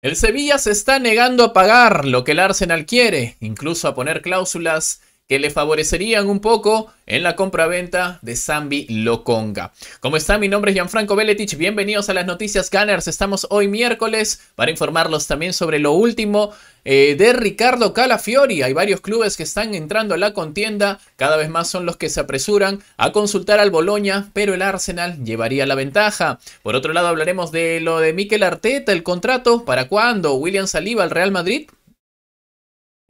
El Sevilla se está negando a pagar lo que el Arsenal quiere, incluso a poner cláusulas que le favorecerían un poco en la compraventa de Zambi Loconga. ¿Cómo está? Mi nombre es Gianfranco Beletich. Bienvenidos a las noticias Gunners. Estamos hoy miércoles para informarlos también sobre lo último eh, de Ricardo Calafiori. Hay varios clubes que están entrando a la contienda. Cada vez más son los que se apresuran a consultar al Boloña, pero el Arsenal llevaría la ventaja. Por otro lado, hablaremos de lo de Mikel Arteta, el contrato. ¿Para cuándo? William Saliba al Real Madrid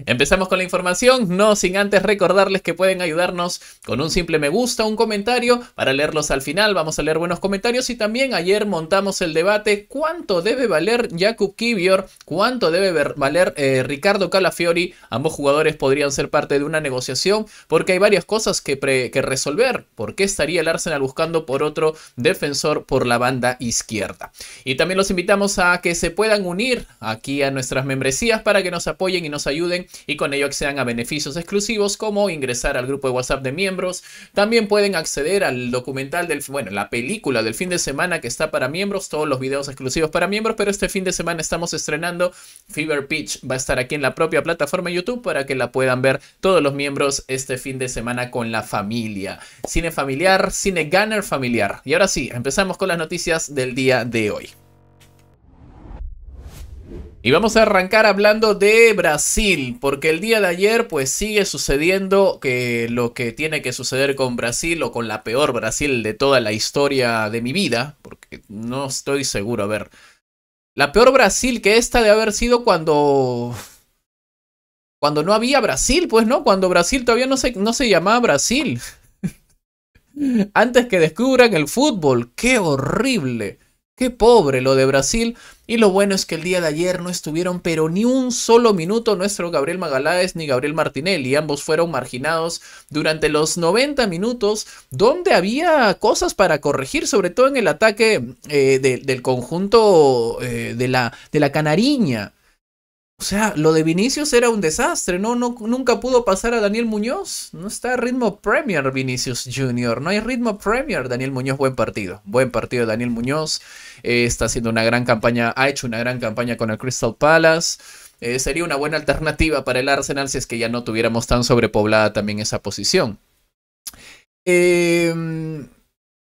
Empezamos con la información, no sin antes recordarles que pueden ayudarnos con un simple me gusta, un comentario, para leerlos al final, vamos a leer buenos comentarios y también ayer montamos el debate cuánto debe valer Jakub Kivior, cuánto debe valer eh, Ricardo Calafiori, ambos jugadores podrían ser parte de una negociación porque hay varias cosas que, que resolver, por qué estaría el Arsenal buscando por otro defensor por la banda izquierda. Y también los invitamos a que se puedan unir aquí a nuestras membresías para que nos apoyen y nos ayuden y con ello accedan a beneficios exclusivos como ingresar al grupo de WhatsApp de miembros. También pueden acceder al documental del, bueno, la película del fin de semana que está para miembros, todos los videos exclusivos para miembros, pero este fin de semana estamos estrenando Fever Pitch. Va a estar aquí en la propia plataforma YouTube para que la puedan ver todos los miembros este fin de semana con la familia. Cine familiar, cine gunner familiar. Y ahora sí, empezamos con las noticias del día de hoy. Y vamos a arrancar hablando de Brasil, porque el día de ayer pues sigue sucediendo que lo que tiene que suceder con Brasil o con la peor Brasil de toda la historia de mi vida, porque no estoy seguro, a ver. La peor Brasil que esta de haber sido cuando cuando no había Brasil, pues no, cuando Brasil todavía no se, no se llamaba Brasil. Antes que descubran el fútbol, qué horrible. Qué pobre lo de Brasil. Y lo bueno es que el día de ayer no estuvieron pero ni un solo minuto nuestro Gabriel Magaláes ni Gabriel Martinelli. Ambos fueron marginados durante los 90 minutos donde había cosas para corregir, sobre todo en el ataque eh, del conjunto eh, de, la, de la Canariña. O sea, lo de Vinicius era un desastre, ¿no? ¿no? Nunca pudo pasar a Daniel Muñoz. No está ritmo Premier Vinicius Jr. No hay ritmo Premier. Daniel Muñoz, buen partido. Buen partido Daniel Muñoz. Eh, está haciendo una gran campaña, ha hecho una gran campaña con el Crystal Palace. Eh, sería una buena alternativa para el Arsenal si es que ya no tuviéramos tan sobrepoblada también esa posición. Marquiños, em,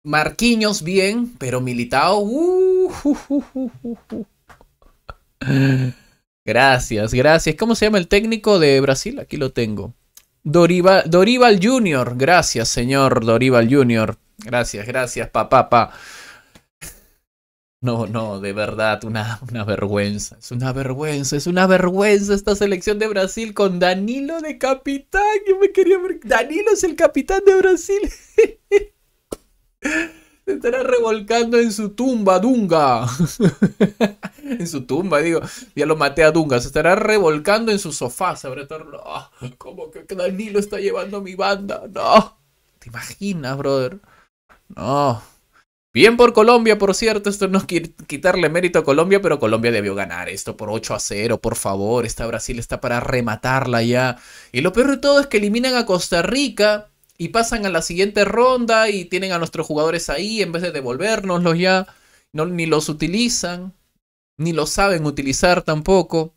Marquinhos bien, pero Militao... Uh, uh, uh, Gracias, gracias. ¿Cómo se llama el técnico de Brasil? Aquí lo tengo. Dorival, Dorival Jr. Gracias, señor Dorival Jr. Gracias, gracias, papá, papá. No, no, de verdad, una, una vergüenza. Es una vergüenza, es una vergüenza esta selección de Brasil con Danilo de capitán. Yo me quería ver. Danilo es el capitán de Brasil. Se estará revolcando en su tumba, Dunga. en su tumba, digo. Ya lo maté a Dunga. Se estará revolcando en su sofá. Se estar... Ah, como que Danilo está llevando mi banda. No. ¿Te imaginas, brother? No. Bien por Colombia, por cierto, esto no es quitarle mérito a Colombia, pero Colombia debió ganar esto por 8 a 0, por favor, esta Brasil está para rematarla ya. Y lo peor de todo es que eliminan a Costa Rica y pasan a la siguiente ronda y tienen a nuestros jugadores ahí en vez de devolvernoslos ya. ni los utilizan, ni los saben utilizar tampoco.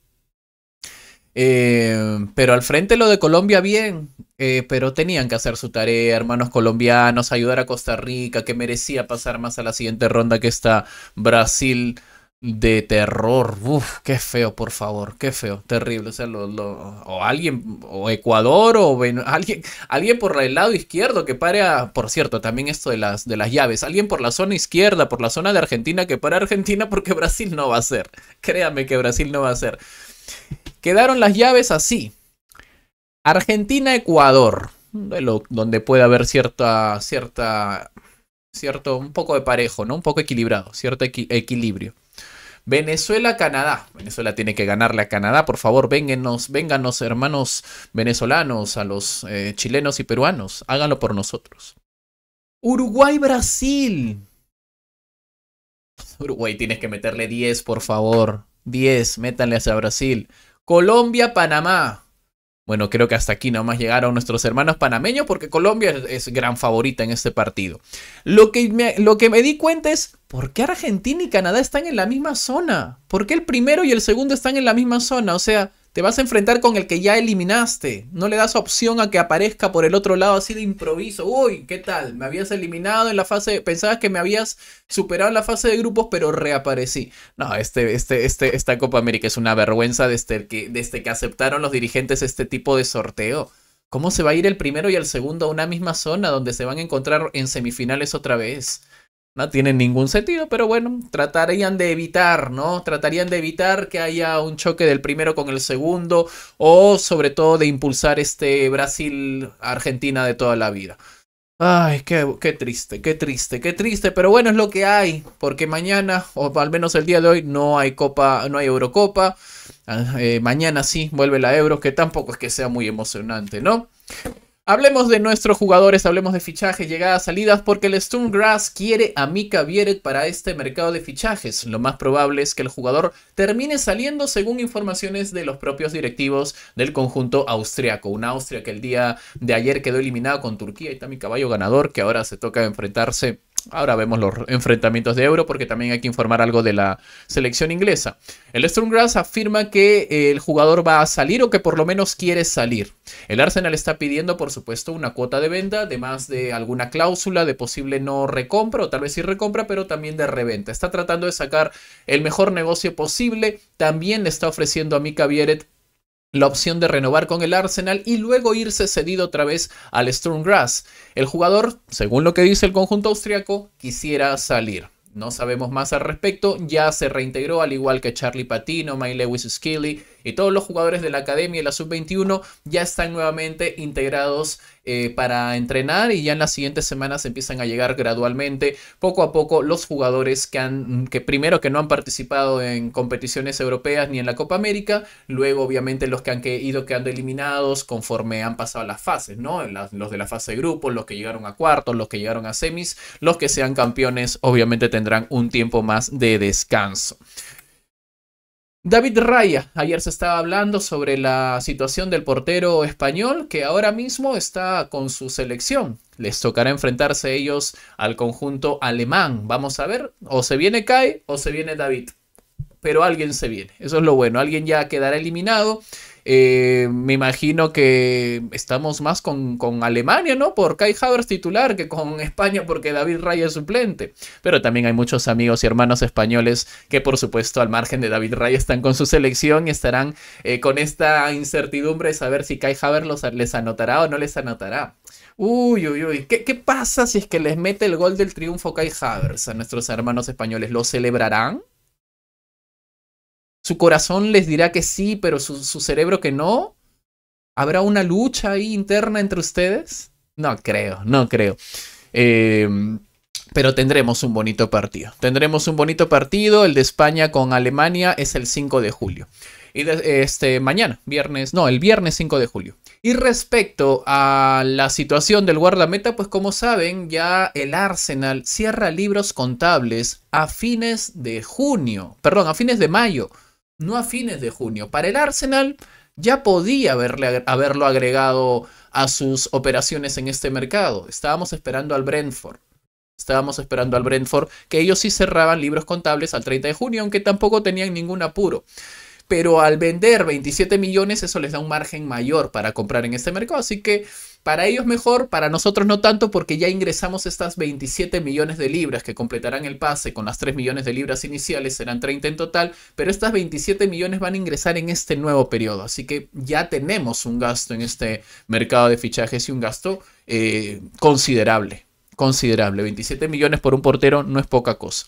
Eh, pero al frente lo de Colombia bien, eh, pero tenían que hacer su tarea, hermanos colombianos, ayudar a Costa Rica, que merecía pasar más a la siguiente ronda que está Brasil de terror. uff, qué feo, por favor, qué feo, terrible. O sea, o alguien, o Ecuador, o alguien, alguien por el lado izquierdo que pare a, por cierto, también esto de las, de las llaves, alguien por la zona izquierda, por la zona de Argentina que para Argentina porque Brasil no va a ser. Créame que Brasil no va a ser. Quedaron las llaves así. Argentina-Ecuador, donde puede haber cierta, cierta, cierto, un poco de parejo, ¿no? Un poco equilibrado, cierto equilibrio. Venezuela-Canadá. Venezuela tiene que ganarle a Canadá. Por favor, vénganos, vénganos, hermanos venezolanos, a los eh, chilenos y peruanos. Háganlo por nosotros. Uruguay-Brasil. Uruguay, tienes que meterle 10, por favor. 10, métanle hacia Brasil. Colombia-Panamá. Bueno, creo que hasta aquí más llegaron nuestros hermanos panameños porque Colombia es, gran favorita en este partido. Lo que, lo que me di cuenta es por qué Argentina y Canadá están en la misma zona. ¿Por qué el primero y el segundo están en la misma zona? O sea, te vas a enfrentar con el que ya eliminaste. No le das opción a que aparezca por el otro lado así de improviso. Uy, ¿qué tal? Me habías eliminado en la fase. Pensabas que me habías superado en la fase de grupos, pero reaparecí. No, este, este, este, esta Copa América es una vergüenza desde, este, que, desde este que aceptaron los dirigentes este tipo de sorteo. ¿Cómo se va a ir el primero y el segundo a una misma zona donde se van a encontrar en semifinales otra vez? No tiene ningún sentido, pero bueno, tratarían de evitar, ¿no? Tratarían de evitar que haya un choque del primero con el segundo o sobre todo de impulsar este Brasil-Argentina de toda la vida. Ay, qué, qué, triste, qué triste, qué triste, pero bueno, es lo que hay, porque mañana, o al menos el día de hoy, no hay Copa, no hay Eurocopa. Ah, eh, mañana sí vuelve la Euro, que tampoco es que sea muy emocionante, ¿no? Hablemos de nuestros jugadores, hablemos de fichajes, llegadas, salidas, porque el Sturm Grass quiere a Mika Vieret para este mercado de fichajes. Lo más probable es que el jugador termine saliendo según informaciones de los propios directivos del conjunto austriaco. Una Austria que el día de ayer quedó eliminada con Turquía. y está mi caballo ganador que ahora se toca enfrentarse Ahora vemos los enfrentamientos de Euro porque también hay que informar algo de la selección inglesa. El Sturmgrass afirma que eh, el jugador va a salir o que por lo menos quiere salir. El Arsenal está pidiendo, por supuesto, una cuota de venta, además de alguna cláusula de posible no recompra o tal vez sí recompra, pero también de reventa. Está tratando de sacar el mejor negocio posible. También le está ofreciendo a Mika Vieret la opción de renovar con el Arsenal y luego irse cedido otra vez al Sturm Graz. El jugador, según lo que dice el conjunto austriaco, quisiera salir. No sabemos más al respecto, ya se reintegró al igual que Charlie Patino, May Lewis Skilly y todos los jugadores de la academia y la sub-21 ya están nuevamente integrados eh, para entrenar y ya en las siguientes semanas empiezan a llegar gradualmente, poco a poco, los jugadores que han, que primero que no han participado en competiciones europeas ni en la Copa América, luego obviamente los que han que, ido quedando eliminados conforme han pasado las fases, ¿no? los de la fase de grupos, los que llegaron a cuartos, los que llegaron a semis, los que sean campeones obviamente tendrán un tiempo más de descanso. David Raya, ayer se estaba hablando sobre la situación del portero español que ahora mismo está con su selección. Les tocará enfrentarse ellos al conjunto alemán. Vamos a ver, o se viene Kai o se viene David. Pero alguien se viene, eso es lo bueno, alguien ya quedará eliminado eh, me imagino que estamos más con, Alemania, ¿no? Por Kai Havertz titular que con España porque David Raya es suplente. Pero también hay muchos amigos y hermanos españoles que por supuesto al margen de David Raya están con su selección y estarán eh, con esta incertidumbre de saber si Kai Havertz les anotará o no les anotará. Uy, uy, uy. ¿Qué, ¿Qué, pasa si es que les mete el gol del triunfo Kai Havertz a nuestros hermanos españoles? ¿Lo celebrarán? Su corazón les dirá que sí, pero su, cerebro que no. ¿Habrá una lucha ahí interna entre ustedes? No creo, no creo. Em, pero tendremos un bonito partido. Tendremos un bonito partido. El de España con Alemania es el 5 de julio. Y este, mañana, viernes, no, el viernes 5 de julio. Y respecto a la situación del guardameta, pues como saben, ya el Arsenal cierra libros contables a fines de junio, perdón, a fines de mayo no a fines de junio. Para el Arsenal ya podía haberlo agregado a sus operaciones en este mercado. Estábamos esperando al Brentford. Estábamos esperando al Brentford, que ellos sí cerraban libros contables al 30 de junio, aunque tampoco tenían ningún apuro. Pero al vender 27 millones, eso les da un margen mayor para comprar en este mercado. Así que para ellos mejor, para nosotros no tanto porque ya ingresamos estas 27 millones de libras que completarán el pase con las 3 millones de libras iniciales, serán 30 en total, pero estas 27 millones van a ingresar en este nuevo periodo, así que ya tenemos un gasto en este mercado de fichajes y un gasto eh, considerable, considerable, 27 millones por un portero no es poca cosa.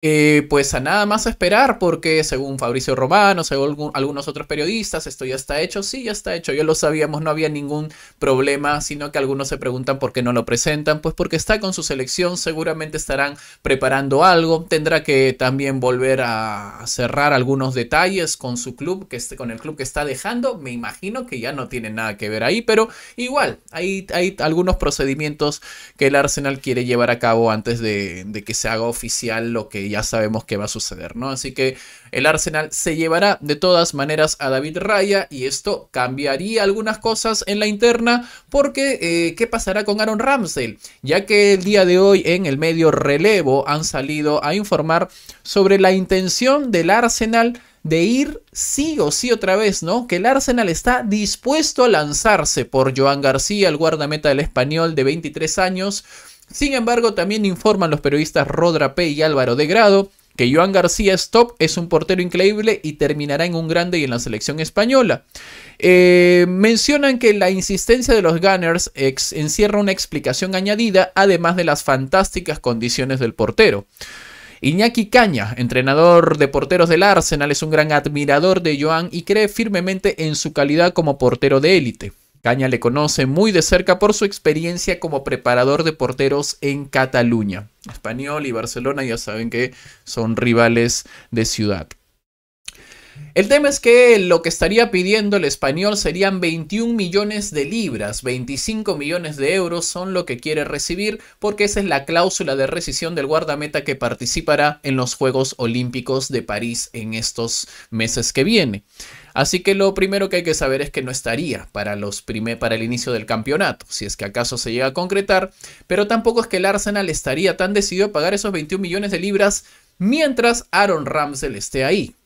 Eh, pues a nada más esperar, porque según Fabricio Romano, según algunos otros periodistas, esto ya está hecho. Sí, ya está hecho, ya lo sabíamos, no había ningún problema, sino que algunos se preguntan por qué no lo presentan. Pues porque está con su selección, seguramente estarán preparando algo. Tendrá que también volver a cerrar algunos detalles con su club, que este, con el club que está dejando. Me imagino que ya no tiene nada que ver ahí, pero igual, hay, hay algunos procedimientos que el Arsenal quiere llevar a cabo antes de que se haga oficial lo que ya sabemos qué va a suceder, ¿no? Así que el Arsenal se llevará de todas maneras a David Raya y esto cambiaría algunas cosas en la interna porque eh, ¿qué pasará con Aaron Ramsdale? Ya que el día de hoy en el medio relevo han salido a informar sobre la intención del Arsenal de ir sí o sí otra vez, ¿no? Que el Arsenal está dispuesto a lanzarse por Joan García, el guardameta del español de 23 años, sin embargo, también informan los periodistas Rodra P y Álvaro de Grado que Joan García Stop es un portero increíble y terminará en un grande y en la selección española. Eh, mencionan que la insistencia de los Gunners encierra una explicación añadida, además de las fantásticas condiciones del portero. Iñaki Caña, entrenador de porteros del Arsenal, es un gran admirador de Joan y cree firmemente en su calidad como portero de élite. Caña le conoce muy de cerca por su experiencia como preparador de porteros en Cataluña. Español y Barcelona ya saben que son rivales de ciudad. El tema es que lo que estaría pidiendo el español serían 21 millones de libras, 25 millones de euros son lo que quiere recibir porque esa es la cláusula de rescisión del guardameta que participará en los Juegos Olímpicos de París en estos meses que viene. Así que lo primero que hay que saber es que no estaría para, los para el inicio del campeonato, si es que acaso se llega a concretar, pero tampoco es que el Arsenal estaría tan decidido a pagar esos 21 millones de libras mientras Aaron Ramsell esté ahí.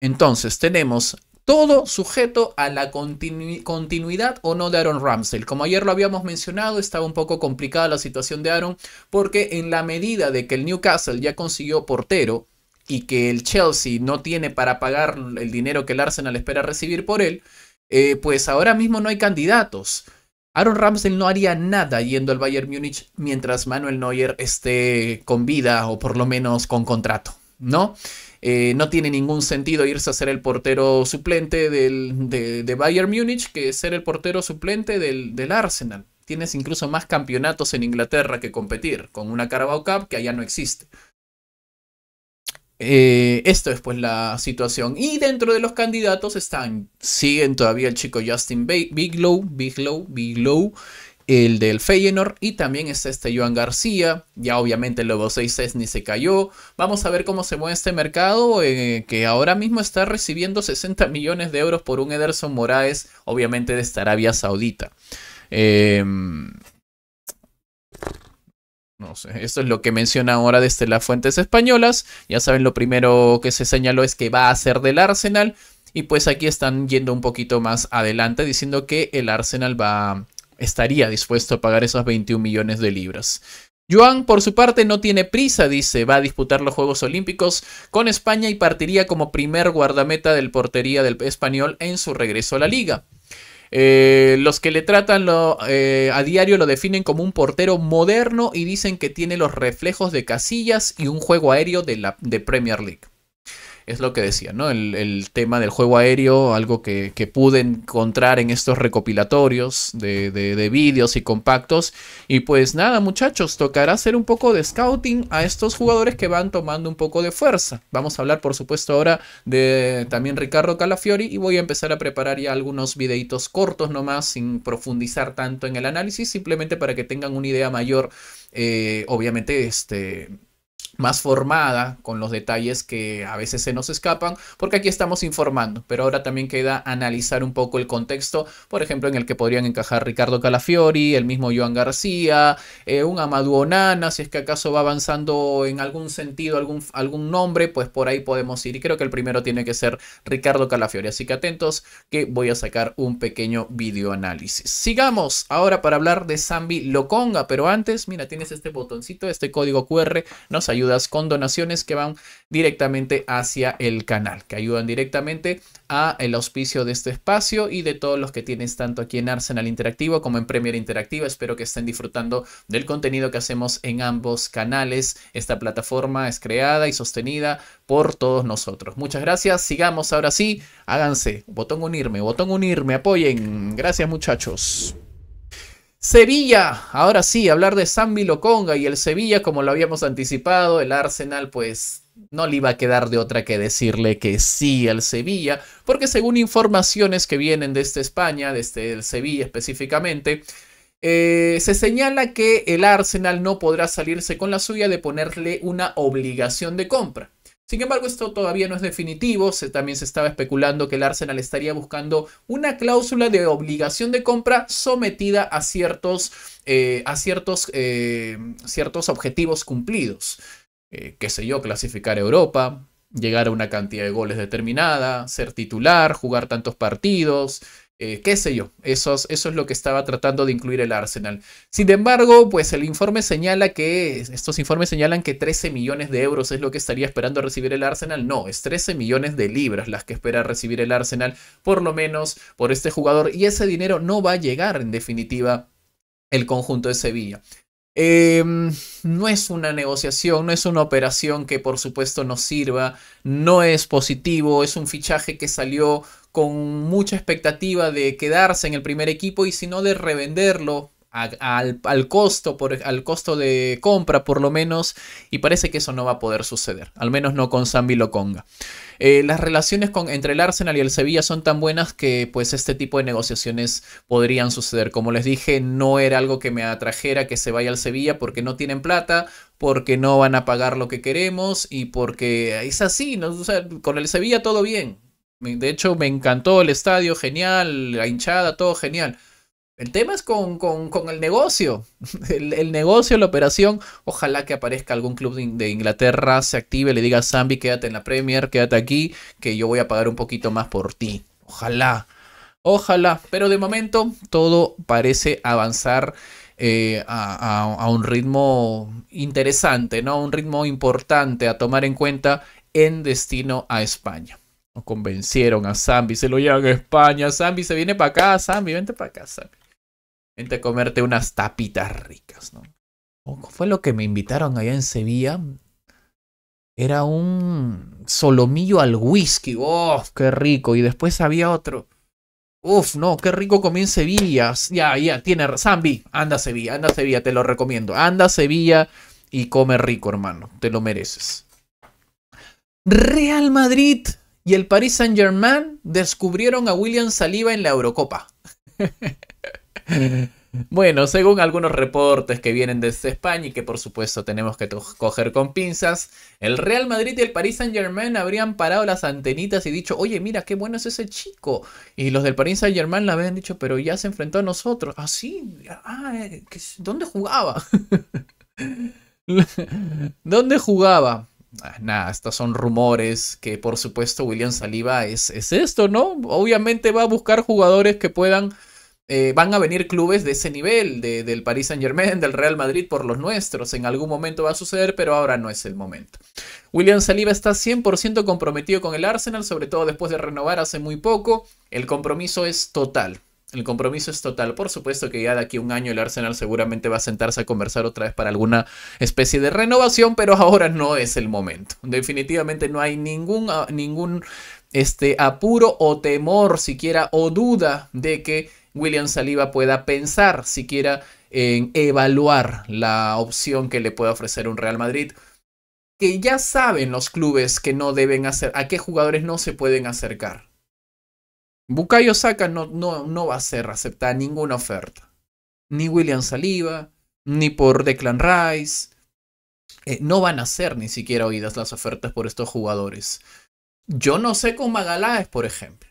Entonces tenemos todo sujeto a la continuidad o no de Aaron Ramsell Como ayer lo habíamos mencionado, estaba un poco complicada la situación de Aaron porque en la medida de que el Newcastle ya consiguió portero, y que el Chelsea no tiene para pagar el dinero que el Arsenal espera recibir por él, eh, pues ahora mismo no hay candidatos. Aaron Ramsdale no haría nada yendo al Bayern Múnich mientras Manuel Neuer esté con vida o por lo menos con contrato, ¿no? Eh, no tiene ningún sentido irse a ser el portero suplente del, de, Bayern Múnich que ser el portero suplente del, del Arsenal. Tienes incluso más campeonatos en Inglaterra que competir con una Carabao Cup que allá no existe. Eh, esto es pues la situación. Y dentro de los candidatos están, siguen todavía el chico Justin Biglow, Biglow, Biglow, el del Feyenoord y también está este Joan García. Ya obviamente el Lobo 6 ni se cayó. Vamos a ver cómo se mueve este mercado eh, que ahora mismo está recibiendo 60 millones de euros por un Ederson Moraes, obviamente de esta Arabia Saudita. Em, no sé, esto es lo que menciona ahora desde este, las fuentes españolas. Ya saben, lo primero que se señaló es que va a ser del Arsenal. Y pues aquí están yendo un poquito más adelante diciendo que el Arsenal va, estaría dispuesto a pagar esos 21 millones de libras. Joan, por su parte, no tiene prisa, dice, va a disputar los Juegos Olímpicos con España y partiría como primer guardameta del portería del español en su regreso a la liga. Eh, los que le tratan eh, a diario lo definen como un portero moderno y dicen que tiene los reflejos de casillas y un juego aéreo de, la, de Premier League es lo que decía, ¿no? El, tema del juego aéreo, algo que, pude encontrar en estos recopilatorios de, vídeos y compactos. Y pues nada, muchachos, tocará hacer un poco de scouting a estos jugadores que van tomando un poco de fuerza. Vamos a hablar, por supuesto, ahora de también Ricardo Calafiori y voy a empezar a preparar ya algunos videitos cortos nomás, sin profundizar tanto en el análisis, simplemente para que tengan una idea mayor. Eh, obviamente, este más formada, con los detalles que a veces se nos escapan, porque aquí estamos informando, pero ahora también queda analizar un poco el contexto, por ejemplo, en el que podrían encajar Ricardo Calafiori, el mismo Joan García, eh, un Amadou Onana, si es que acaso va avanzando en algún sentido algún, algún nombre, pues por ahí podemos ir. Y creo que el primero tiene que ser Ricardo Calafiori, así que atentos que voy a sacar un pequeño video análisis. Sigamos ahora para hablar de Zambi Loconga, pero antes, mira, tienes este botoncito, este código QR, nos ayuda con donaciones que van directamente hacia el canal, que ayudan directamente a el auspicio de este espacio y de todos los que tienes tanto aquí en Arsenal Interactivo como en Premier Interactiva. Espero que estén disfrutando del contenido que hacemos en ambos canales. Esta plataforma es creada y sostenida por todos nosotros. Muchas gracias. Sigamos ahora sí. Háganse. Botón unirme, botón unirme. Apoyen. Gracias muchachos. Sevilla, ahora sí, hablar de San Loconga y el Sevilla, como lo habíamos anticipado, el Arsenal, pues no le iba a quedar de otra que decirle que sí al Sevilla, porque según informaciones que vienen desde España, desde el Sevilla específicamente, eh, se señala que el Arsenal no podrá salirse con la suya de ponerle una obligación de compra. Sin embargo, esto todavía no es definitivo. también se estaba especulando que el Arsenal estaría buscando una cláusula de obligación de compra sometida a ciertos, eh, a ciertos, eh, ciertos objetivos cumplidos. Eh, qué sé yo, clasificar a Europa, llegar a una cantidad de goles determinada, ser titular, jugar tantos partidos, eh, qué sé yo, eso es, eso es lo que estaba tratando de incluir el Arsenal. Sin embargo, pues el informe señala que, estos informes señalan que 13 millones de euros es lo que estaría esperando recibir el Arsenal. No, es 13 millones de libras las que espera recibir el Arsenal, por lo menos por este jugador. Y ese dinero no va a llegar, en definitiva, el conjunto de Sevilla. Em, no es una negociación, no es una operación que por supuesto nos sirva, no es positivo, es un fichaje que salió con mucha expectativa de quedarse en el primer equipo y si no de revenderlo al, costo por, al costo de compra por lo menos y parece que eso no va a poder suceder al menos no con Sambi Lokonga eh, las relaciones con, entre el Arsenal y el Sevilla son tan buenas que pues este tipo de negociaciones podrían suceder como les dije no era algo que me atrajera que se vaya al Sevilla porque no tienen plata porque no van a pagar lo que queremos y porque es así con el Sevilla todo bien de hecho, me encantó el estadio, genial, la hinchada, todo genial. El tema es con, el negocio. El, negocio, la operación. Ojalá que aparezca algún club de, Inglaterra, se active, le diga a Zambi, quédate en la Premier, quédate aquí, que yo voy a pagar un poquito más por ti. Ojalá. Ojalá. Pero de momento todo parece avanzar eh, a, a, un ritmo interesante, ¿no? Un ritmo importante a tomar en cuenta en destino a España convencieron a Zambi, se lo llevan a España. Zambi se viene para acá, Zambi, vente para acá, Vente a comerte unas tapitas ricas, ¿no? fue lo que me invitaron allá en Sevilla? Era un solomillo al whisky. ¡Oh, qué rico! Y después había otro. Uf, no, qué rico comí en Sevilla. Ya, ya, tiene. Zambi, anda Sevilla, anda Sevilla, te lo recomiendo. Anda Sevilla y come rico, hermano. Te lo mereces. Real Madrid y el Paris Saint-Germain descubrieron a William Saliba en la Eurocopa. bueno, según algunos reportes que vienen desde España y que por supuesto tenemos que coger con pinzas, el Real Madrid y el Paris Saint-Germain habrían parado las antenitas y dicho, oye, mira, qué bueno es ese chico. Y los del Paris Saint-Germain la habían dicho, pero ya se enfrentó a nosotros. Ah, sí, ah, eh, ¿dónde jugaba? ¿Dónde jugaba? Ah, nada, estos son rumores que por supuesto William Saliba es, es esto, ¿no? Obviamente va a buscar jugadores que puedan, eh, van a venir clubes de ese nivel, del Paris Saint Germain, del Real Madrid por los nuestros, en algún momento va a suceder, pero ahora no es el momento. William Saliba está 100% comprometido con el Arsenal, sobre todo después de renovar hace muy poco, el compromiso es total. El compromiso es total. Por supuesto que ya de aquí a un año el Arsenal seguramente va a sentarse a conversar otra vez para alguna especie de renovación, pero ahora no es el momento. Definitivamente no hay ningún, ah, ningún este, apuro o temor siquiera o duda de que William Saliba pueda pensar siquiera en evaluar la opción que le pueda ofrecer un Real Madrid que ya saben los clubes que no deben hacer, a qué jugadores no se pueden acercar. Bukayo Saka no, no, no va a ser aceptada ninguna oferta. Ni William Saliba, ni por Declan Rice. Eh, no van a ser ni siquiera oídas las ofertas por estos jugadores. Yo no sé con Magaláes, por ejemplo.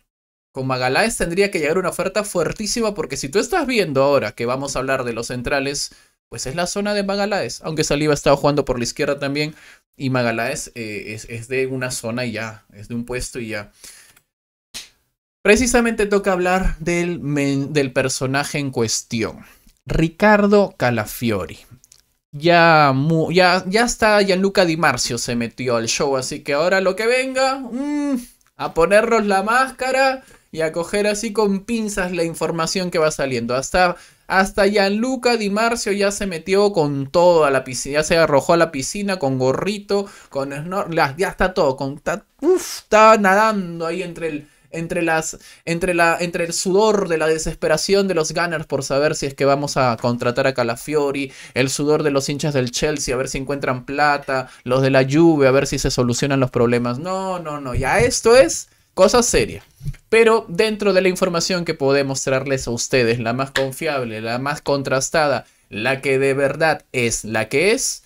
Con Magaláes tendría que llegar una oferta fuertísima porque si tú estás viendo ahora que vamos a hablar de los centrales, pues es la zona de Magaláes. Aunque Saliba estaba jugando por la izquierda también y Magaláes eh, es, es, de una zona y ya, es de un puesto y ya. Precisamente toca hablar del, del personaje en cuestión, Ricardo Calafiori. Ya, ya, ya está Gianluca Di Marcio se metió al show, así que ahora lo que venga, mm, a ponernos la máscara y a coger así con pinzas la información que va saliendo. Hasta, hasta Gianluca Di Marcio ya se metió con todo la piscina, ya se arrojó a la piscina con gorrito, con ya está todo, con, está nadando ahí entre el entre, las, entre, la, entre el sudor de la desesperación de los Gunners por saber si es que vamos a contratar a Calafiori, el sudor de los hinchas del Chelsea a ver si encuentran plata, los de la Juve a ver si se solucionan los problemas. No, no, no, ya esto es cosa seria. Pero dentro de la información que puedo mostrarles a ustedes, la más confiable, la más contrastada, la que de verdad es la que es,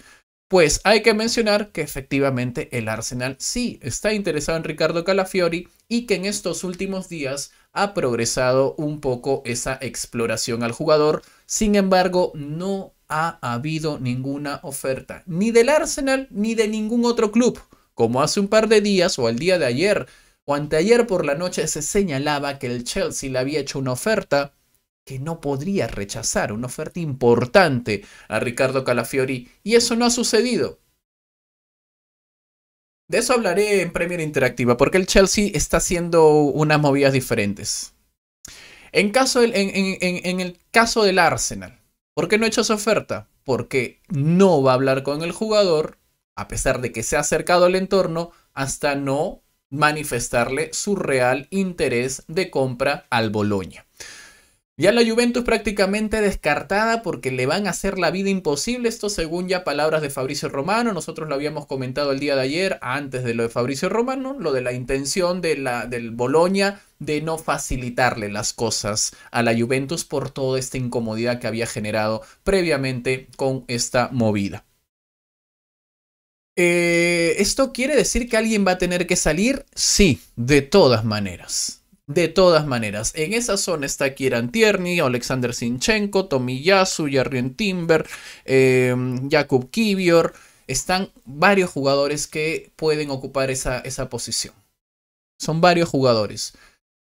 pues hay que mencionar que efectivamente el Arsenal sí está interesado en Ricardo Calafiori y que en estos últimos días ha progresado un poco esa exploración al jugador. Sin embargo, no ha habido ninguna oferta, ni del Arsenal ni de ningún otro club. Como hace un par de días o el día de ayer o anteayer por la noche se señalaba que el Chelsea le había hecho una oferta que no podría rechazar una oferta importante a Ricardo Calafiori y eso no ha sucedido. De eso hablaré en Premier Interactiva, porque el Chelsea está haciendo unas movidas diferentes. En, caso en, el caso del Arsenal, ¿por qué no ha hecho esa oferta? Porque no va a hablar con el jugador, a pesar de que se ha acercado al entorno, hasta no manifestarle su real interés de compra al Boloña. Ya la Juventus prácticamente descartada porque le van a hacer la vida imposible. Esto según ya palabras de Fabricio Romano. Nosotros lo habíamos comentado el día de ayer, antes de lo de Fabricio Romano, lo de la intención de la, del Boloña de no facilitarle las cosas a la Juventus por toda esta incomodidad que había generado previamente con esta movida. Eh, ¿Esto quiere decir que alguien va a tener que salir? Sí, de todas maneras. De todas maneras, en esa zona está Kieran Tierney, Alexander Sinchenko, Yasu, Jarrien Timber, eh, Jakub Kivior. Están varios jugadores que pueden ocupar esa, esa posición. Son varios jugadores.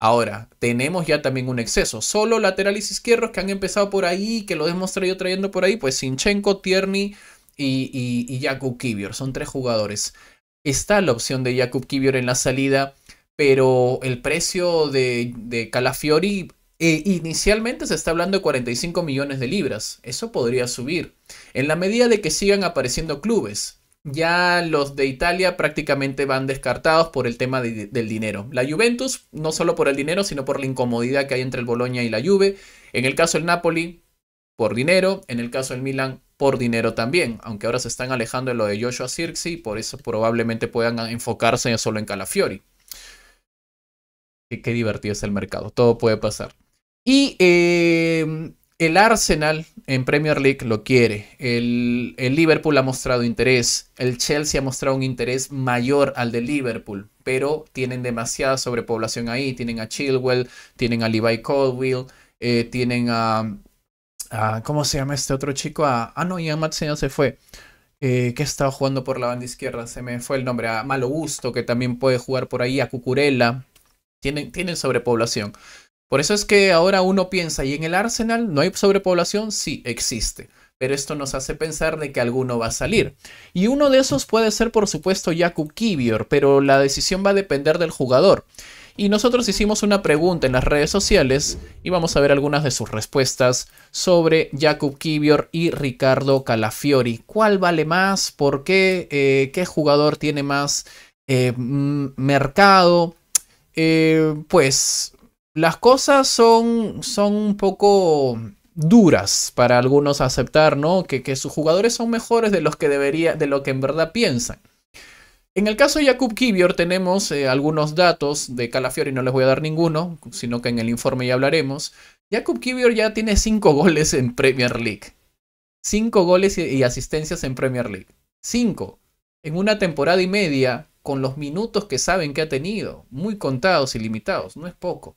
Ahora, tenemos ya también un exceso. Solo laterales izquierdos que han empezado por ahí, que lo hemos yo trayendo por ahí, pues Sinchenko, Tierney y, y Jakub Kivior. Son tres jugadores. Está la opción de Jakub Kivior en la salida pero el precio de, Calafiori eh, inicialmente se está hablando de 45 millones de libras. Eso podría subir. En la medida de que sigan apareciendo clubes. Ya los de Italia prácticamente van descartados por el tema del dinero. La Juventus, no solo por el dinero, sino por la incomodidad que hay entre el Boloña y la Juve. En el caso del Napoli, por dinero. En el caso del Milan, por dinero también. Aunque ahora se están alejando de lo de Joshua Circe, por eso probablemente puedan enfocarse solo en Calafiori qué, divertido es el mercado, todo puede pasar. Y em, el Arsenal en Premier League lo quiere, el, Liverpool ha mostrado interés, el Chelsea ha mostrado un interés mayor al de Liverpool, pero tienen demasiada sobrepoblación ahí, tienen a Chilwell, tienen a Levi Caldwell, eh, tienen a, ¿Cómo se llama este otro chico? ah, no, ya Madsen ya se fue. Eh, que estaba jugando por la banda izquierda, se me fue el nombre, a Malo Gusto, que también puede jugar por ahí, a Cucurella, tienen, sobrepoblación. Por eso es que ahora uno piensa, ¿y en el Arsenal no hay sobrepoblación? Sí, existe. Pero esto nos hace pensar de que alguno va a salir. Y uno de esos puede ser, por supuesto, Jakub Kibior. pero la decisión va a depender del jugador. Y nosotros hicimos una pregunta en las redes sociales y vamos a ver algunas de sus respuestas sobre Jakub Kivior y Ricardo Calafiori. ¿Cuál vale más? ¿Por qué? Eh, ¿Qué jugador tiene más eh, mercado? Eh, pues las cosas son, son un poco duras para algunos aceptar, ¿no? Que, sus jugadores son mejores de los que debería, de lo que en verdad piensan. En el caso de Jakub Kibior tenemos eh, algunos datos de Calafiori, no les voy a dar ninguno, sino que en el informe ya hablaremos. Jakub Kibior ya tiene 5 goles en Premier League. 5 goles y, y asistencias en Premier League. 5. En una temporada y media con los minutos que saben que ha tenido, muy contados y limitados, no es poco.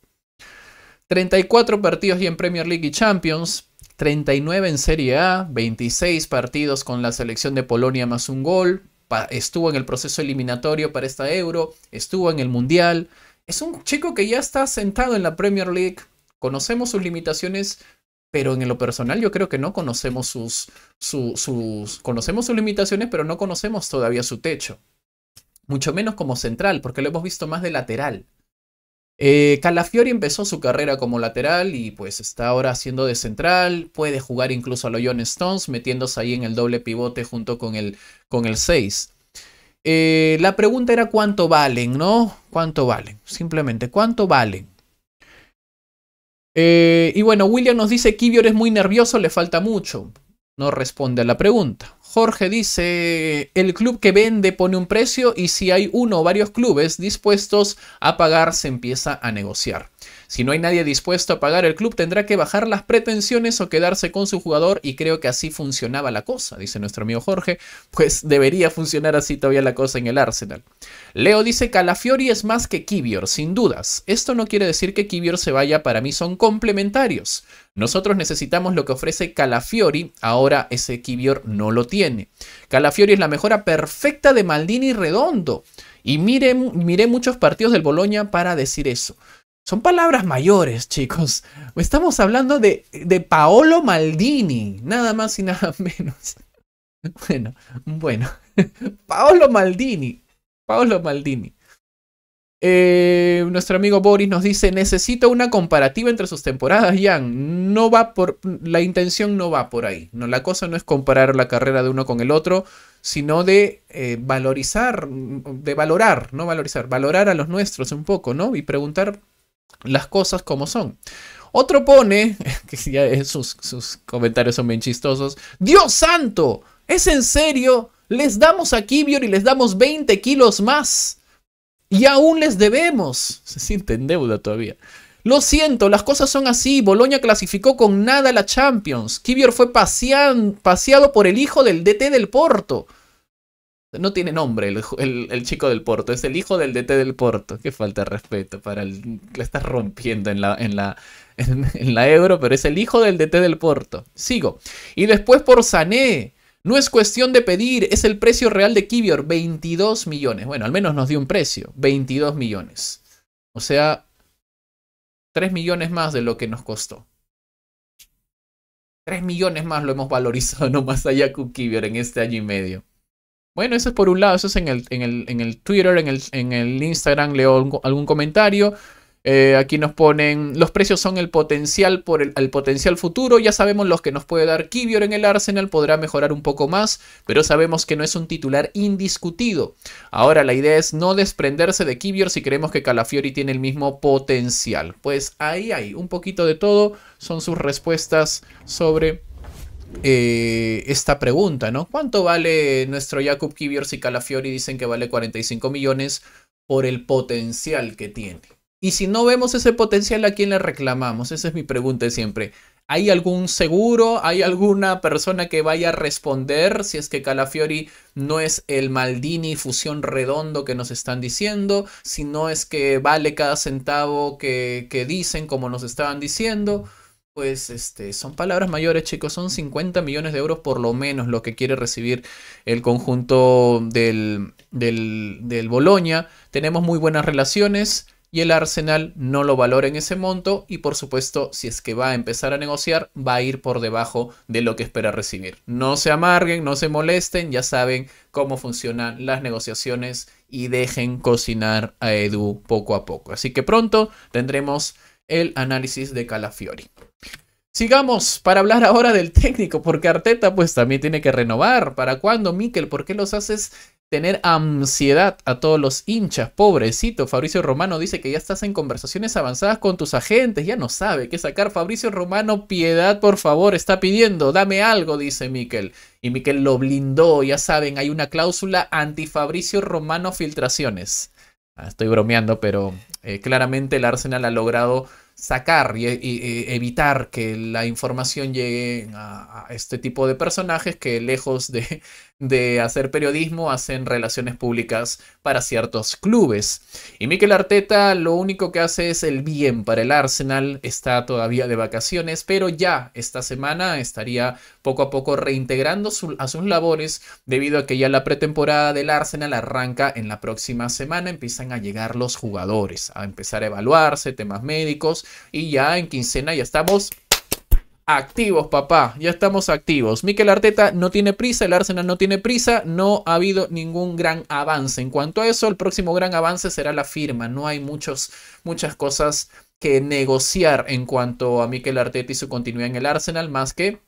34 partidos y en Premier League y Champions, 39 en Serie A, 26 partidos con la selección de Polonia más un gol, estuvo en el proceso eliminatorio para esta Euro, estuvo en el Mundial. Es un chico que ya está sentado en la Premier League, conocemos sus limitaciones, pero en lo personal yo creo que no conocemos sus, sus, conocemos sus limitaciones, pero no conocemos todavía su techo mucho menos como central, porque lo hemos visto más de lateral. Eh, Calafiori empezó su carrera como lateral y pues está ahora haciendo de central, puede jugar incluso a los John Stones, metiéndose ahí en el doble pivote junto con el, con el 6. Eh, la pregunta era cuánto valen, ¿no? ¿Cuánto valen? Simplemente, ¿cuánto valen? Eh, y bueno, William nos dice, que Kivior es muy nervioso, le falta mucho. No responde a la pregunta. Jorge dice, el club que vende pone un precio y si hay uno o varios clubes dispuestos a pagar se empieza a negociar. Si no hay nadie dispuesto a pagar, el club tendrá que bajar las pretensiones o quedarse con su jugador y creo que así funcionaba la cosa, dice nuestro amigo Jorge, pues debería funcionar así todavía la cosa en el Arsenal. Leo dice, Calafiori es más que Kibior, sin dudas. Esto no quiere decir que Kibior se vaya, para mí son complementarios. Nosotros necesitamos lo que ofrece Calafiori, ahora ese Kibior no lo tiene. Calafiori es la mejora perfecta de Maldini Redondo. Y mire miré muchos partidos del Boloña para decir eso. Son palabras mayores, chicos. Estamos hablando de, de Paolo Maldini, nada más y nada menos. Bueno, bueno. Paolo Maldini. Paolo Maldini. Eh, nuestro amigo Boris nos dice, necesito una comparativa entre sus temporadas, Jan. No va por, la intención no va por ahí. No, la cosa no es comparar la carrera de uno con el otro, sino de eh, valorizar, de valorar, no valorizar, valorar a los nuestros un poco, ¿no? Y preguntar las cosas como son. Otro pone, que sus, sus comentarios son bien chistosos, Dios santo, ¿es en serio? Les damos a Kibior y les damos 20 kilos más. Y aún les debemos. Se siente en deuda todavía. Lo siento, las cosas son así. Boloña clasificó con nada la Champions. Kibior fue paseado por el hijo del DT del Porto. No tiene nombre el, chico del Porto, es el hijo del DT del Porto. Qué falta de respeto para el. le estás rompiendo en la, en la, en, la Euro, pero es el hijo del DT del Porto. Sigo. Y después por Sané. No es cuestión de pedir, es el precio real de Kivior, 22 millones. Bueno, al menos nos dio un precio, 22 millones. O sea, 3 millones más de lo que nos costó. 3 millones más lo hemos valorizado no más allá un Kibior en este año y medio. Bueno, eso es por un lado, eso es en el, en el, en el Twitter, en el, en el Instagram, leo algún, comentario. Eh, aquí nos ponen, los precios son el potencial por el, potencial futuro, ya sabemos los que nos puede dar Kivior en el Arsenal, podrá mejorar un poco más, pero sabemos que no es un titular indiscutido. Ahora la idea es no desprenderse de Kivior si creemos que Calafiori tiene el mismo potencial. Pues ahí hay un poquito de todo, son sus respuestas sobre eh, esta pregunta, ¿no? ¿Cuánto vale nuestro Jakub Kiviors y Calafiori? Dicen que vale 45 millones por el potencial que tiene. Y si no vemos ese potencial, ¿a quién le reclamamos? Esa es mi pregunta siempre. ¿Hay algún seguro? ¿Hay alguna persona que vaya a responder si es que Calafiori no es el Maldini fusión redondo que nos están diciendo? Si no es que vale cada centavo que, que dicen como nos estaban diciendo pues este, son palabras mayores, chicos, son 50 millones de euros por lo menos lo que quiere recibir el conjunto del, del, del Boloña. Tenemos muy buenas relaciones y el Arsenal no lo valora en ese monto y por supuesto si es que va a empezar a negociar va a ir por debajo de lo que espera recibir. No se amarguen, no se molesten, ya saben cómo funcionan las negociaciones y dejen cocinar a Edu poco a poco. Así que pronto tendremos el análisis de Calafiori. Sigamos para hablar ahora del técnico, porque Arteta pues también tiene que renovar. ¿Para cuándo, Miquel? ¿Por qué los haces tener ansiedad a todos los hinchas? Pobrecito, Fabricio Romano dice que ya estás en conversaciones avanzadas con tus agentes, ya no sabe qué sacar. Fabricio Romano, piedad, por favor, está pidiendo, dame algo, dice Miquel. Y Miquel lo blindó, ya saben, hay una cláusula anti-Fabricio Romano filtraciones. Ah, estoy bromeando, pero eh, claramente el Arsenal ha logrado sacar y, evitar que la información llegue a, este tipo de personajes que lejos de, de hacer periodismo hacen relaciones públicas para ciertos clubes. Y Mikel Arteta lo único que hace es el bien para el Arsenal, está todavía de vacaciones, pero ya esta semana estaría poco a poco reintegrando a sus labores debido a que ya la pretemporada del Arsenal arranca en la próxima semana, empiezan a llegar los jugadores, a empezar a evaluarse, temas médicos y ya en quincena ya estamos activos, papá. Ya estamos activos. Mikel Arteta no tiene prisa, el Arsenal no tiene prisa, no ha habido ningún gran avance. En cuanto a eso, el próximo gran avance será la firma. No hay muchos, muchas cosas que negociar en cuanto a Mikel Arteta y su continuidad en el Arsenal, más que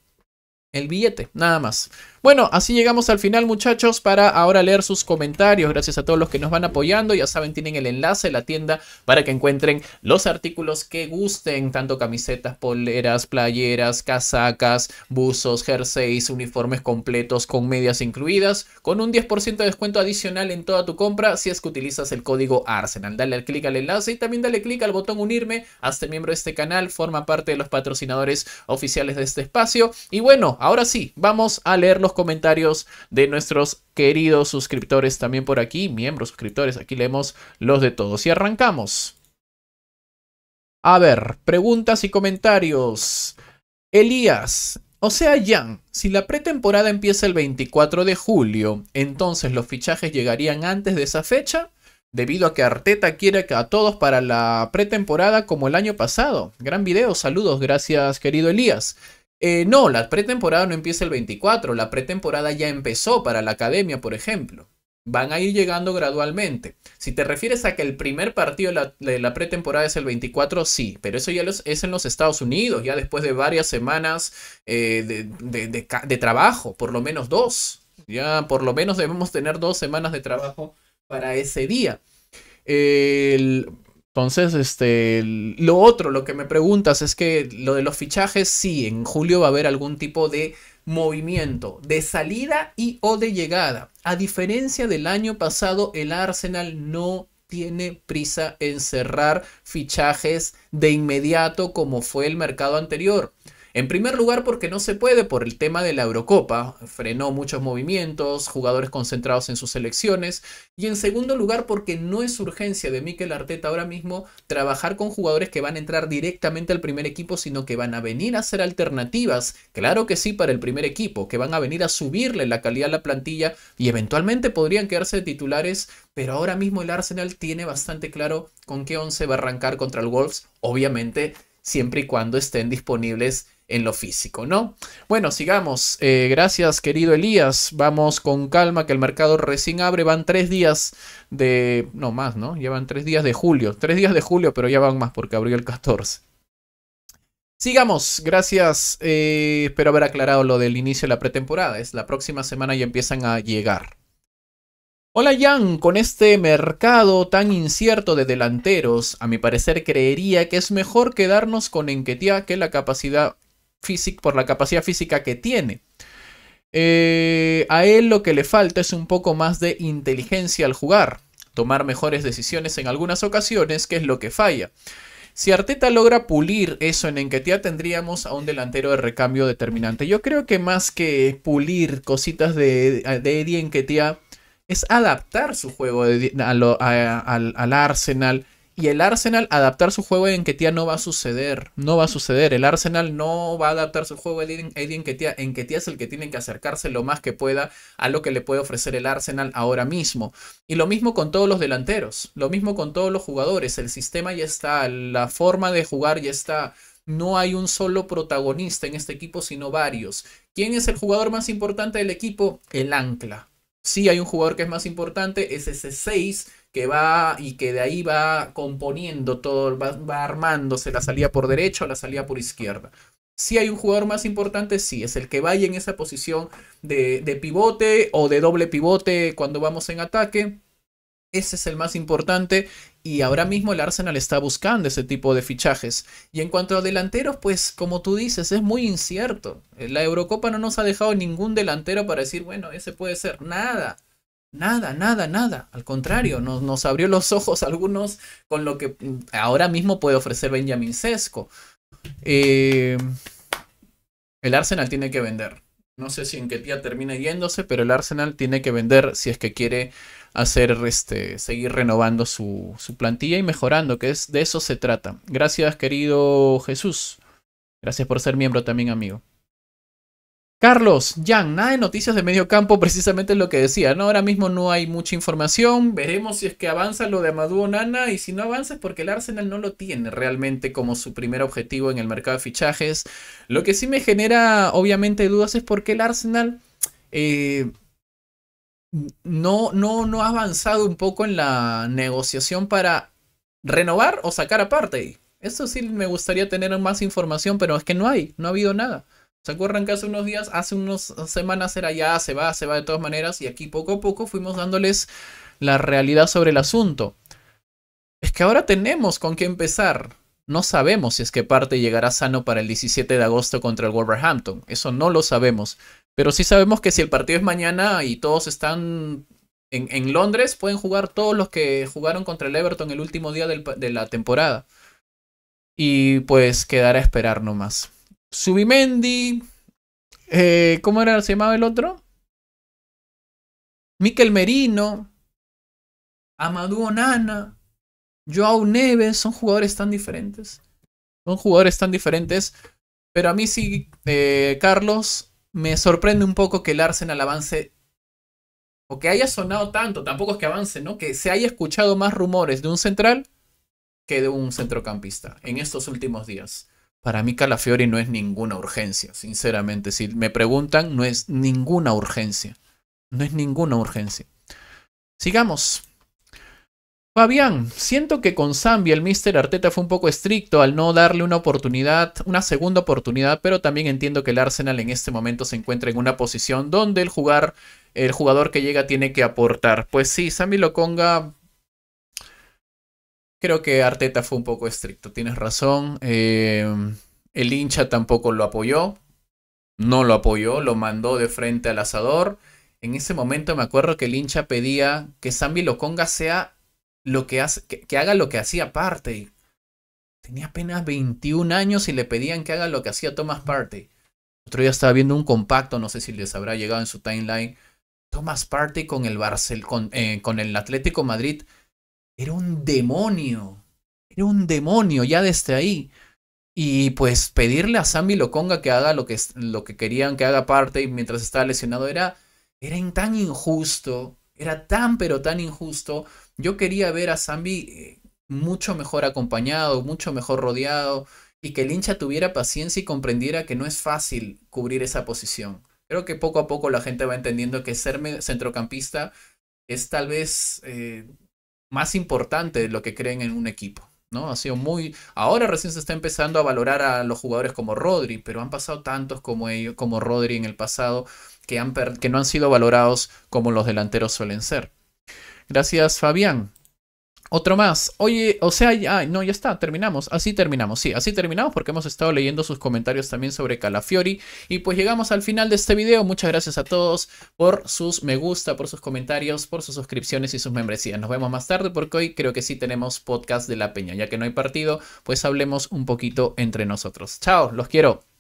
el billete, nada más. Bueno, así llegamos al final muchachos para ahora leer sus comentarios. Gracias a todos los que nos van apoyando. Ya saben, tienen el enlace, la tienda para que encuentren los artículos que gusten. Tanto camisetas, poleras, playeras, casacas, buzos, jerseys, uniformes completos con medias incluidas. Con un 10% de descuento adicional en toda tu compra si es que utilizas el código Arsenal. Dale clic al enlace y también dale clic al botón unirme. Hazte miembro de este canal. Forma parte de los patrocinadores oficiales de este espacio. Y bueno, ahora sí, vamos a leer los comentarios de nuestros queridos suscriptores también por aquí, miembros suscriptores, aquí leemos los de todos. Y arrancamos. A ver, preguntas y comentarios. Elías, o sea, Jan, si la pretemporada empieza el 24 de julio, entonces los fichajes llegarían antes de esa fecha, debido a que Arteta quiere a todos para la pretemporada como el año pasado. Gran video, saludos, gracias querido Elías. Eh, no, la pretemporada no empieza el 24, la pretemporada ya empezó para la academia, por ejemplo. Van a ir llegando gradualmente. Si te refieres a que el primer partido de la, pretemporada es el 24, sí, pero eso ya es en los Estados Unidos, ya después de varias semanas eh, de, de trabajo, por lo menos dos. Ya por lo menos debemos tener dos semanas de trabajo para ese día. El, entonces, este, lo otro, lo que me preguntas es que lo de los fichajes, sí, en julio va a haber algún tipo de movimiento de salida y o de llegada. A diferencia del año pasado, el Arsenal no tiene prisa en cerrar fichajes de inmediato como fue el mercado anterior. En primer lugar porque no se puede por el tema de la Eurocopa, frenó muchos movimientos, jugadores concentrados en sus selecciones, y en segundo lugar porque no es urgencia de Mikel Arteta ahora mismo trabajar con jugadores que van a entrar directamente al primer equipo, sino que van a venir a ser alternativas, claro que sí para el primer equipo, que van a venir a subirle la calidad a la plantilla y eventualmente podrían quedarse titulares, pero ahora mismo el Arsenal tiene bastante claro con qué once va a arrancar contra el Wolves, obviamente siempre y cuando estén disponibles en lo físico, ¿no? Bueno, sigamos. Eh, gracias, querido Elías. Vamos con calma, que el mercado recién abre. Van tres días de... No más, ¿no? Llevan tres días de julio. Tres días de julio, pero ya van más porque abrió el 14. Sigamos, gracias. Eh, espero haber aclarado lo del inicio de la pretemporada. Es la próxima semana y empiezan a llegar. Hola Jan, con este mercado tan incierto de delanteros, a mi parecer creería que es mejor quedarnos con Enquetía que la capacidad por la capacidad física que tiene. Eh, a él lo que le falta es un poco más de inteligencia al jugar, tomar mejores decisiones en algunas ocasiones, que es lo que falla. Si Arteta logra pulir eso en Enquetia, tendríamos a un delantero de recambio determinante. Yo creo que más que pulir cositas de, de Eddie Enquetia, es adaptar su juego al Arsenal y el Arsenal adaptar su juego en que Ketia no va a suceder. No va a suceder. El Arsenal no va a adaptar su juego a Ketia. En Ketia es el que tiene que acercarse lo más que pueda a lo que le puede ofrecer el Arsenal ahora mismo. Y lo mismo con todos los delanteros. Lo mismo con todos los jugadores. El sistema ya está. La forma de jugar ya está. No hay un solo protagonista en este equipo, sino varios. ¿Quién es el jugador más importante del equipo? El ancla. Sí hay un jugador que es más importante, es ese 6 que va y que de ahí va componiendo todo, va, armándose la salida por derecho o la salida por izquierda. Si hay un jugador más importante, sí, es el que vaya en esa posición de, de, pivote o de doble pivote cuando vamos en ataque. Ese es el más importante y ahora mismo el Arsenal está buscando ese tipo de fichajes. Y en cuanto a delanteros, pues como tú dices, es muy incierto. La Eurocopa no nos ha dejado ningún delantero para decir, bueno, ese puede ser nada. Nada, nada, nada. Al contrario, nos, nos abrió los ojos algunos con lo que ahora mismo puede ofrecer Benjamin Sesco. Eh, el Arsenal tiene que vender. No sé si en qué día termina yéndose, pero el Arsenal tiene que vender si es que quiere hacer este, seguir renovando su, su plantilla y mejorando, que es de eso se trata. Gracias, querido Jesús. Gracias por ser miembro también, amigo. Carlos, Jan, nada de noticias de medio campo, precisamente lo que decía, ¿no? Ahora mismo no hay mucha información, veremos si es que avanza lo de Amadou Nana y si no avanza es porque el Arsenal no lo tiene realmente como su primer objetivo en el mercado de fichajes. Lo que sí me genera obviamente dudas es porque el Arsenal eh, no, no, no ha avanzado un poco en la negociación para renovar o sacar aparte. Eso sí me gustaría tener más información, pero es que no hay, no ha habido nada. ¿Se acuerdan que hace unos días, hace unas semanas era ya, se va, se va de todas maneras y aquí poco a poco fuimos dándoles la realidad sobre el asunto? Es que ahora tenemos con qué empezar. No sabemos si es que parte llegará sano para el 17 de agosto contra el Wolverhampton. Eso no lo sabemos. Pero sí sabemos que si el partido es mañana y todos están en, Londres, pueden jugar todos los que jugaron contra el Everton el último día de la temporada. Y pues quedará a esperar nomás. Subimendi. Eh, ¿Cómo era? ¿Se llamaba el otro? Miquel Merino. Amadou Onana. Joao Neves. Son jugadores tan diferentes. Son jugadores tan diferentes. Pero a mí sí, eh, Carlos, me sorprende un poco que el Arsenal avance o que haya sonado tanto, tampoco es que avance, ¿no? Que se haya escuchado más rumores de un central que de un centrocampista en estos últimos días. Para mí Calafiori no es ninguna urgencia, sinceramente. Si me preguntan, no es ninguna urgencia. No es ninguna urgencia. Sigamos. Fabián, siento que con Zambi el Mr. Arteta fue un poco estricto al no darle una oportunidad, una segunda oportunidad, pero también entiendo que el Arsenal en este momento se encuentra en una posición donde el jugar, el jugador que llega tiene que aportar. Pues sí, lo Lokonga Creo que Arteta fue un poco estricto, tienes razón. Eh, el hincha tampoco lo apoyó, no lo apoyó, lo mandó de frente al asador. En ese momento me acuerdo que el hincha pedía que Zambi Loconga sea lo que que, haga lo que hacía Partey. Tenía apenas 21 años y le pedían que haga lo que hacía Thomas Partey. Otro día estaba viendo un compacto, no sé si les habrá llegado en su timeline. Thomas Partey con el, Barcel con, eh, con el Atlético Madrid era un demonio. Era un demonio ya desde ahí. Y pues pedirle a Sammy Loconga que haga lo que, lo que querían que haga parte mientras estaba lesionado era, tan injusto. Era tan pero tan injusto. Yo quería ver a Sammy eh, mucho mejor acompañado, mucho mejor rodeado y que el hincha tuviera paciencia y comprendiera que no es fácil cubrir esa posición. Creo que poco a poco la gente va entendiendo que ser centrocampista es tal vez eh, más importante de lo que creen en un equipo. ¿no? Ha sido muy. Ahora recién se está empezando a valorar a los jugadores como Rodri, pero han pasado tantos como ellos, como Rodri en el pasado, que, han que no han sido valorados como los delanteros suelen ser. Gracias, Fabián. Otro más. Oye, o sea, ya, no, ya está, terminamos. Así terminamos, sí, así terminamos porque hemos estado leyendo sus comentarios también sobre Calafiori. Y pues llegamos al final de este video. Muchas gracias a todos por sus me gusta, por sus comentarios, por sus suscripciones y sus membresías. Nos vemos más tarde porque hoy creo que sí tenemos podcast de la Peña. Ya que no hay partido, pues hablemos un poquito entre nosotros. Chao, los quiero.